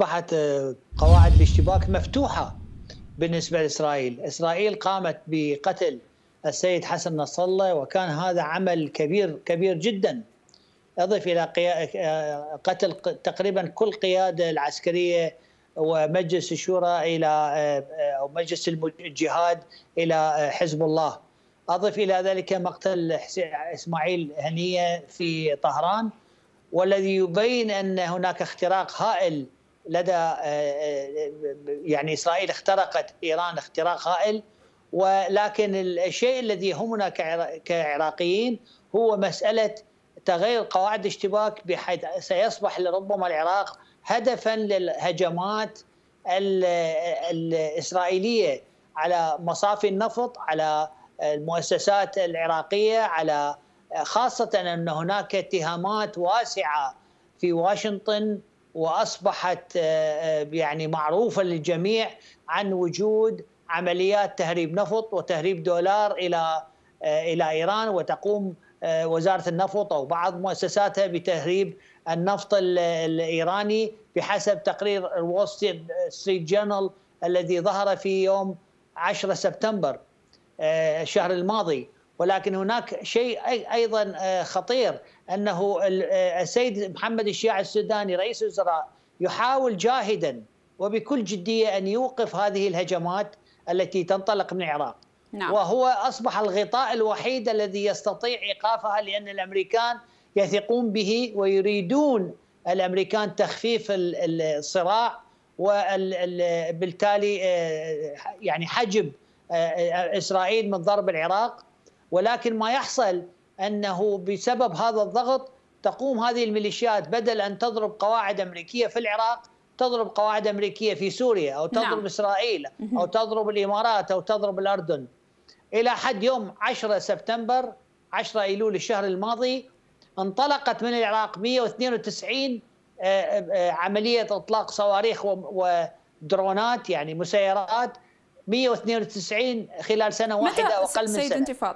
اصبحت آه، قواعد الاشتباك مفتوحه بالنسبه لاسرائيل، اسرائيل قامت بقتل السيد حسن نصر الله وكان هذا عمل كبير كبير جدا. اضف الى آه، قتل تقريبا كل قياده العسكريه ومجلس الشورى الى آه، او مجلس الجهاد الى حزب الله. اضف الى ذلك مقتل اسماعيل هنيه في طهران والذي يبين ان هناك اختراق هائل لدى آه، آه، يعني اسرائيل اخترقت ايران اختراق هائل ولكن الشيء الذي يهمنا كعراقيين هو مساله تغير قواعد الاشتباك بحيث سيصبح لربما العراق هدفا للهجمات الاسرائيليه على مصافي النفط على المؤسسات العراقيه على خاصه ان هناك اتهامات واسعه في واشنطن واصبحت آه، آه، يعني معروفه للجميع عن وجود عمليات تهريب نفط وتهريب دولار الى آه، الى ايران وتقوم وزاره النفط او بعض مؤسساتها بتهريب النفط الايراني بحسب تقرير الوول ستريت جورنال الذي ظهر في يوم 10 سبتمبر الشهر الماضي ولكن هناك شيء ايضا آه، خطير انه آه، السيد محمد الشيع السوداني رئيس الوزراء يحاول جاهدا وبكل جديه ان يوقف هذه الهجمات التي تنطلق من العراق نعم. وهو اصبح الغطاء الوحيد الذي يستطيع ايقافها لان الامريكان يثقون به ويريدون الامريكان تخفيف الصراع وبالتالي آه، يعني حجب اسرائيل من ضرب العراق ولكن ما يحصل انه بسبب هذا الضغط تقوم هذه الميليشيات بدل ان تضرب قواعد امريكيه في العراق تضرب قواعد امريكيه في سوريا او نعم. تضرب نعم. اسرائيل او تضرب الامارات او تضرب الاردن الى حد يوم 10 سبتمبر 10 ايلول الشهر الماضي انطلقت من العراق 192 آه، آه، عمليه اطلاق صواريخ ودرونات يعني مسيرات 192 خلال سنه واحده واقل من سنه